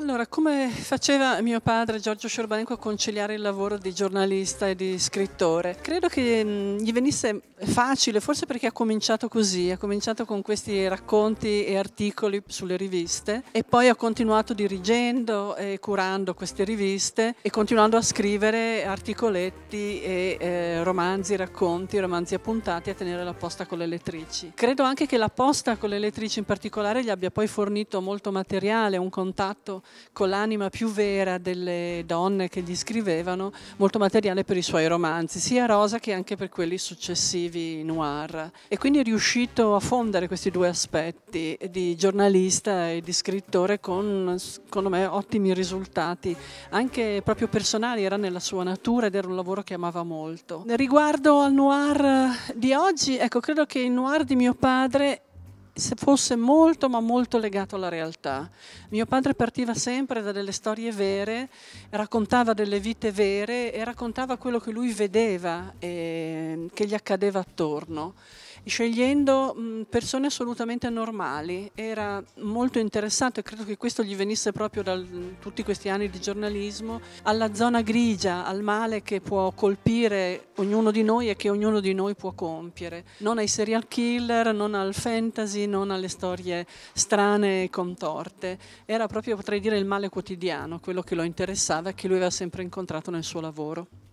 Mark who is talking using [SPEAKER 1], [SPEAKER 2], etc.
[SPEAKER 1] Allora, come faceva mio padre Giorgio Sciorbanco a conciliare il lavoro di giornalista e di scrittore? Credo che mm, gli venisse facile, forse perché ha cominciato così, ha cominciato con questi racconti e articoli sulle riviste e poi ha continuato dirigendo e curando queste riviste e continuando a scrivere articoletti e eh, romanzi, racconti, romanzi appuntati a tenere la posta con le lettrici. Credo anche che la posta con le lettrici in particolare gli abbia poi fornito molto materiale, un contatto con l'anima più vera delle donne che gli scrivevano, molto materiale per i suoi romanzi, sia Rosa che anche per quelli successivi noir. E quindi è riuscito a fondere questi due aspetti di giornalista e di scrittore con, secondo me, ottimi risultati, anche proprio personali, era nella sua natura ed era un lavoro che amava molto. Riguardo al noir di oggi, ecco, credo che il noir di mio padre se fosse molto ma molto legato alla realtà. Mio padre partiva sempre da delle storie vere, raccontava delle vite vere e raccontava quello che lui vedeva e ehm, che gli accadeva attorno scegliendo persone assolutamente normali. Era molto interessato e credo che questo gli venisse proprio da tutti questi anni di giornalismo, alla zona grigia, al male che può colpire ognuno di noi e che ognuno di noi può compiere. Non ai serial killer, non al fantasy, non alle storie strane e contorte. Era proprio, potrei dire, il male quotidiano, quello che lo interessava e che lui aveva sempre incontrato nel suo lavoro.